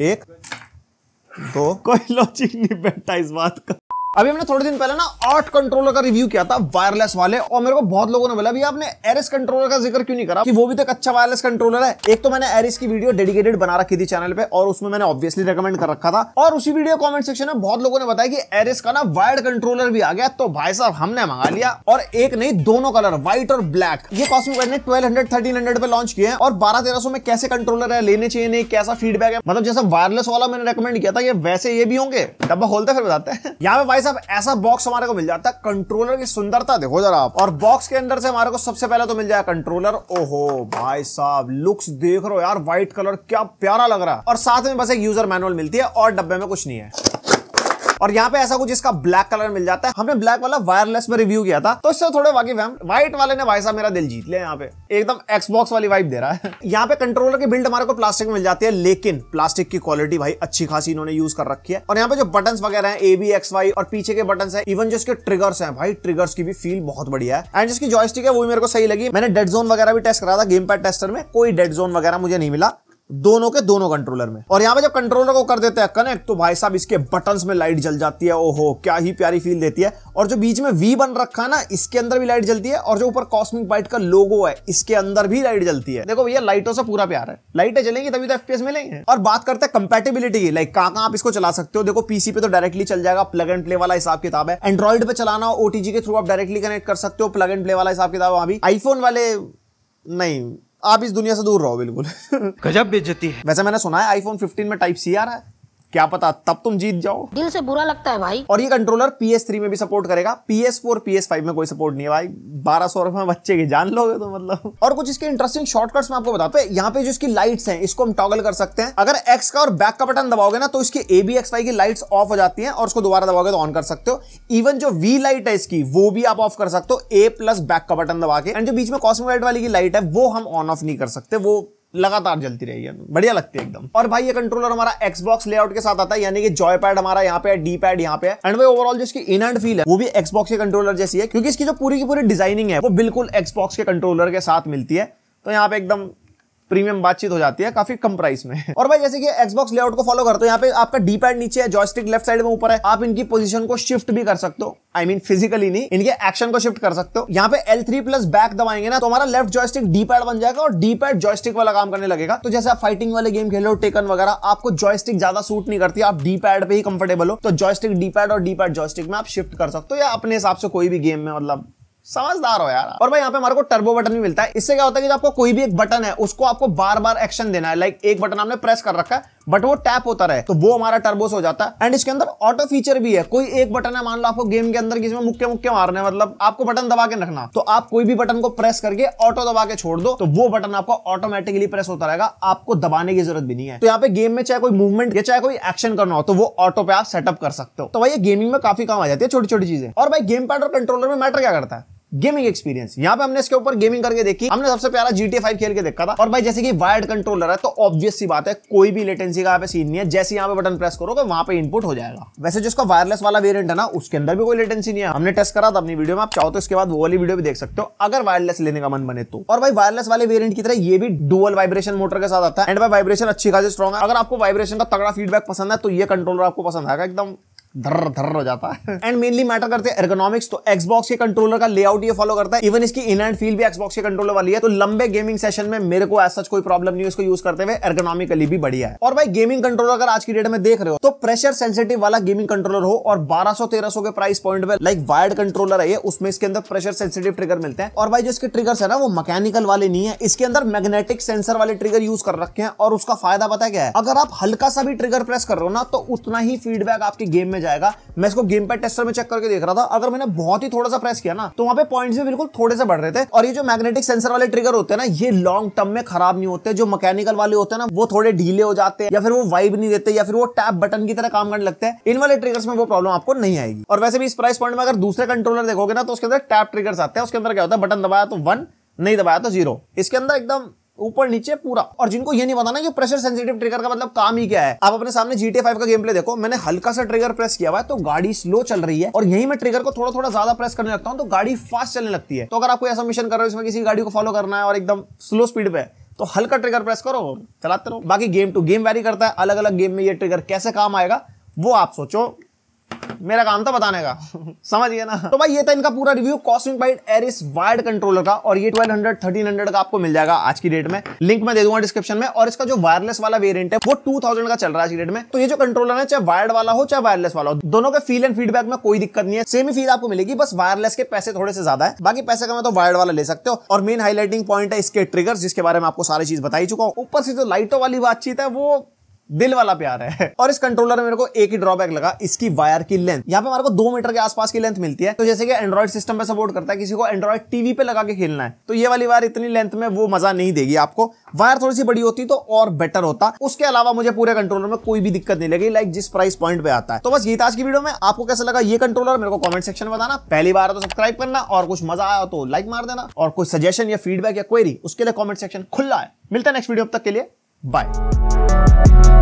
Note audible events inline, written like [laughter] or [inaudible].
एक दो कोई लॉजिक नहीं बैठा इस बात का अभी हमने थोड़े दिन पहले ना आठ कंट्रोलर का रिव्यू किया था वायरलेस वाले और मेरे को बहुत लोगों ने बोला भी आपने एरिस कंट्रोलर का जिक्र क्यों नहीं करा कि वो भी तो अच्छा वायरलेस कंट्रोलर है एक तो मैंने एरिस की वीडियो डेडिकेटेड बना रखी थी चैनल पे और उसमें मैंने ऑब्वियसली रिकमेंड कर रखा था और उसी वीडियो कॉमेंट सेक्शन में बहुत लोगों ने बताया कि एरिस का ना वायर्ड कंट्रोलर भी आ गया तो भाई साहब हमने मंगा लिया और एक नहीं दोनों कलर व्हाइट और ब्लैक ये कॉस्मिक ने ट्वेल्व हंड्रेड थर्टीन हंड्रेड पे लॉन्च किया है और बारह तेरह सौ में कैसे कंट्रोलर है लेने चाहिए नहीं कैसा फीडबैक है मतलब जैसा वायरलेस वाला मैंने रिकमेंड किया था वैसे ये भी होंगे डब्बा खोलते फिर बताते हैं [laughs] यहाँ पे भाई साहब ऐसा बॉक्स हमारे को मिल जाता है कंट्रोलर की सुंदरता देखो जरा आप और बॉक्स के अंदर से हमारे को सबसे पहले तो मिल जाए कंट्रोलर ओहो भाई साहब लुक्स देख रहे हो यार व्हाइट कलर क्या प्यारा लग रहा है और साथ में बस एक यूजर मैनुअल मिलती है और डब्बे में कुछ नहीं है और यहाँ पे ऐसा कुछ इसका ब्लैक कलर मिल जाता है हमने ब्लैक वाला वायरलेस में रिव्यू किया था तो इससे थोड़े वाकिफ हम व्हाइट वाले ने भाई साहब मेरा दिल जीत लिया यहाँ पे एकदम एक्सबॉक्स वाली वाइप दे रहा है [laughs] यहाँ पे कंट्रोलर की बिल्ड हमारे को प्लास्टिक मिल जाती है लेकिन प्लास्टिक की क्वालिटी भाई अच्छी खासी इन्होंने यूज कर रखी है और यहाँ पे जो बटन वगैरह है ए बी एक्स वाई और पीछे के बटन है इवन जो इसके ट्रिगर्स है भाई ट्रिगर्स की भी फील बहुत बढ़िया है एंड जिसकी जॉयस्टिक है वो भी मेरे को सही लगी मैंने डेड जोन वगैरह भी टेस्ट करा था गेम पैड टेस्टर में कोई डेड जोन वगैरह मुझे नहीं मिला दोनों के दोनों कंट्रोलर में और यहाँ पे जब कंट्रोलर को कर देते हैं कनेक्ट तो भाई साहब इसके बटन्स में लाइट जल जाती है ओहो क्या ही प्यारी फील देती है और जो बीच में वी बन रखा है ना इसके अंदर भी लाइट जलती है और जो ऊपर कॉस्मिक बाइट का लोगो है इसके अंदर भी लाइट जलती है देखो भैया लाइटों तो से पूरा प्यार है लाइटें चलेंगी तभी तो एफ मिलेंगे और बात करते हैं कंपेटेबिलिटी की लाइक कहाँ आप इसको चला सकते हो देखो पीसी पे तो डायरेक्टली चल जाएगा प्लग एंड प्ले वाला हिसाब किताब है एंड्रॉइड पे चलाना हो ओटीजी के थ्रू आप डायरेक्टली कनेक्ट कर सकते हो प्लग एंड प्ले वाला हिसाब किताब वहां भी आईफोन वाले नहीं आप इस दुनिया से दूर रहो बिल्कुल गजब बेचती है वैसे मैंने सुना है आईफोन 15 में टाइप सी आ रहा है क्या पता तब तुम जीत जाओ दिल से बुरा लगता है भाई और ये कंट्रोलर PS3 में भी सपोर्ट करेगा PS4 PS5 में कोई सपोर्ट नहीं है भाई बारह सौ रुपए बच्चे की जान लोगे तो मतलब और कुछ इसके इंटरेस्टिंग शॉर्टकट्स में आपको बताते हैं यहाँ पे जो इसकी लाइट्स हैं इसको हम टॉगल कर सकते हैं अगर एक्स का और बैक का बटन दबाओगे ना तो इसकी एबीएक्सवाई की लाइट्स ऑफ हो जाती है और उसको दोबारा दबाओगे तो ऑन कर सकते हो इवन जो वी लाइट है इसकी वो भी आप ऑफ कर सकते हो ए प्लस बैक का बटन दबा के एंड जो बीच में कॉस्मो वाली की लाइट है वो हम ऑन ऑफ नहीं कर सकते वो लगातार जलती रही है बढ़िया लगती है एकदम और भाई ये कंट्रोलर हमारा एक्सबॉक्स लेआउट के साथ आता है यानी कि जॉय पैड हमारा यहाँ पे डी पैड यहाँ पे एंड भाई ओवरऑल जिसकी एंड फील है वो भी एक्सबॉक्स के कंट्रोलर जैसी है क्योंकि इसकी जो पूरी की पूरी डिजाइनिंग है वो बिल्कुल एक्सबॉक्स के कंट्रोलर के साथ मिलती है तो यहाँ पे एकदम प्रीमियम बातचीत हो जाती है काफी कम प्राइस में [laughs] और भाई जैसे कि एक्सबॉक्स लेआउट को फॉलो करते हो यहाँ पे आपका डी पैड नीचे है जॉयस्टिक लेफ्ट साइड में ऊपर है आप इनकी पोजीशन को शिफ्ट भी कर सकते हो आई मीन फिजिकली नहीं इनके एक्शन को शिफ्ट कर सकते हो यहाँ पे एल थ्री प्लस बैक दबाएंगे ना तो हमारा लेफ्ट जॉयस्टिक डी पैड बन जाएगा और डी पैड जॉयस्टिक वाला काम करने लगेगा तो जैसे आप फाइटिंग वाले गेम खेलो टेकन वगैरह आपको जॉयस्टिक ज्यादा सूट नहीं करती आप डी पैड पे ही कंफर्टेबल हो तो जॉयस्टिक डी पैड और डी पैड जॉयस्टिक में आप शिफ्ट कर सकते हो या अपने हिसाब से कोई भी गेम में मतलब समझदार हो यार और भाई यहाँ पे हमारे को टर्बो बटन भी मिलता है इससे क्या होता है कि आपको कोई भी एक बटन है उसको आपको बार बार एक्शन देना है लाइक एक बटन आपने प्रेस कर रखा है बट वो टैप होता रहे तो वो हमारा टर्बोस हो जाता है एंड इसके अंदर ऑटो फीचर भी है कोई एक बटन है मान लो आपको गेम के अंदर किसी मुक्के मुक्के मारने मतलब आपको बटन दबा के रखना तो आप कोई भी बटन को प्रेस करके ऑटो दबा के छोड़ दो तो वो बटन आपको ऑटोमेटिकली प्रेस होता रहेगा आपको दबाने की जरूरत भी नहीं है तो यहाँ पे गेम में चाहे कोई मूवमेंट या चाहे कोई एक्शन करना हो तो वो ऑटो पे आप सेटअप कर सकते हो तो भाई ये गेमिंग में काफी काम आ जाती है छोटी छोटी चीजें और भाई गेम पैड और कंट्रोलर में मैटर क्या करता है गेमिंग एक्सपीरियंस यहाँ पे हमने इसके ऊपर गेमिंग करके देखी हमने सबसे प्यारा GTA फाइव खेल के देखा था और भाई जैसे कि वायर्ड कंट्रोलर है तो ऑब्वियस सी बात है कोई भी लेटेंसी का पे सीन नहीं है जैसे यहाँ पे बटन प्रेस करोगे वहां पे इनपुट हो जाएगा वैसे जिसका वायरलेस वाला वेरियंट है ना उसके अंदर भी कोई लेटेंसी नहीं है हमने टेस्ट करा था अपनी वीडियो में आप चाहो तो इसके बाद वो वाली वीडियो भी देख सकते हो अगर वायरलेस लेने का मन बने तो और भाई वायरलेस वाले वेरियंट की तरह ये भी डुअल वाइब्रेशन मोटर के साथ आता है एंड भाई वाइब्रेशन अच्छी खासी स्ट्रॉग है अगर आपको वाइब्रेशन का तगड़ा फीडबैक पसंद है तो ये कंट्रोलर आपको पसंद आएगा एकदम धर धर हो जाता है एंड मेनली मैटर करते हैं एर्गोनॉमिक्स तो एक्सबॉक्स के कंट्रोलर का लेआउट ये फॉलो करता है इवन इसकी इन एंड फील भी एक्सबॉक्स के कंट्रोलर वाली है तो लंबे गेमिंग सेशन में मेरे को ऐसा कोई प्रॉब्लम नहीं इसको यूज करते हुए एर्गोनॉमिकली भी बढ़िया है और भाई गेमिंग कंट्रोलर अगर आज की डेट में देख रहे हो तो प्रेशर सेंसिटिव वाला गेमिंग कंट्रोलर हो और 1200 सौ के प्राइस पॉइंट में लाइक वायर्ड कंट्रोलर है उसमें इसके अंदर प्रेशर सेंसिटिव ट्रिगर मिलते हैं और भाई जो इसके ट्रिगर है ना वो मैकेनिकल वाले नहीं है इसके अंदर मैग्नेटिक सेंसर वाले ट्रिगर यूज कर रखे हैं और उसका फायदा पता क्या है अगर आप हल्का सा भी ट्रिगर प्रेस कर रहे हो ना तो उतना ही फीडबैक आपके गेम में जाएगा मैं इसको गेम पैड टेस्टर में चेक करके देख रहा था अगर मैंने बहुत ही थोड़ा सा प्रेस किया ना तो वहां पे पॉइंट भी बिल्कुल थोड़े से बढ़ रहे थे और ये जो मैग्नेटिक सेंसर वाले ट्रिगर होते हैं ना ये लॉन्ग टर्म में खराब नहीं होते जो मैकेनिकल वाले होते हैं ना वो थोड़े ढीले हो जाते हैं या फिर वो वाइब नहीं देते या फिर वो टैप बटन की तरह काम करने लगते हैं इन वाले ट्रिगर्स में वो प्रॉब्लम आपको नहीं आएगी और वैसे भी इस प्राइस पॉइंट में अगर दूसरे कंट्रोलर देखोगे ना तो उसके अंदर टैप ट्रिगर्स आते हैं उसके अंदर क्या होता है बटन दबाया तो वन नहीं दबाया तो जीरो इसके अंदर एकदम ऊपर नीचे पूरा और जिनको ये नहीं बताना कि प्रेशर सेंसिटिव ट्रिगर का मतलब काम ही क्या है आप अपने सामने जीटे फाइव का गेम प्ले देखो मैंने हल्का सा ट्रिगर प्रेस किया हुआ है तो गाड़ी स्लो चल रही है और यही मैं ट्रिगर को थोड़ा थोड़ा ज्यादा प्रेस करने लगता हूँ तो गाड़ी फास्ट चलने लगती है तो अगर आपको ऐसा मिशन कर रहे हो इसमें किसी गाड़ी को फॉलो करना है और एकदम स्लो स्पीड पे तो हल्का ट्रिगर प्रेस करो चलाते रहो बाकी गेम टू गेम वैरी करता है अलग अलग गेम में ये ट्रिगर कैसे काम आएगा वो आप सोचो मेरा काम था बताने का समझ गया ना तो भाई ये था इनका पूरा review Cosmic Byte Ares wired controller का और ये 1200 1300 का आपको मिल जाएगा आज की डेट में लिंक मैं दे दूंगा डिस्क्रिप्शन में और इसका जो वायरलेस वाला वेरिएंट है वो 2000 का चल रहा है डेट में तो ये जो कंट्रोलर है चाहे वायर्ड वाला हो चाहे वायरलेस वाला हो दोनों के फील एंड फीडबैक में कोई दिक्कत नहीं है सेम ही फील आपको मिलेगी बस वायरलेस के पैसे थोड़े से ज्यादा है बाकी पैसे का मैं तो वायर्ड वाला ले सकते हो और मेन हाईलाइटिंग पॉइंट है इसके ट्रिगर जिसके बारे में आपको सारी चीज बताई चुका हूँ ऊपर से जो लाइटों वाली बातचीत है वो दिल वाला प्यार है [laughs] और इस कंट्रोलर में मेरे को एक ही ड्रॉबैक लगा इसकी वायर की लेंथ यहाँ पे हमारे को दो मीटर के आसपास की लेंथ मिलती है तो जैसे कि एंड्रॉइड सिस्टम पे सपोर्ट करता है किसी को एंड्रॉइड टीवी पे लगा के खेलना है तो ये वाली वायर इतनी लेंथ में वो मजा नहीं देगी आपको वायर थोड़ी सी बड़ी होती तो और बेटर होता उसके अलावा मुझे पूरे कंट्रोलर में कोई भी दिक्कत नहीं लगी लाइक जिस प्राइस पॉइंट पे आता है तो बस ये आज की वीडियो में आपको कैसे लगा ये कंट्रोलर मेरे को कॉमेंट सेक्शन में बताना पहली बार तो सब्सक्राइब करना और कुछ मजा आया तो लाइक मार देना और कुछ सजेशन या फीडबैक या क्वेरी उसके लिए कॉमेंट सेक्शन खुला है मिलता है नेक्स्ट वीडियो अब तक के लिए बाय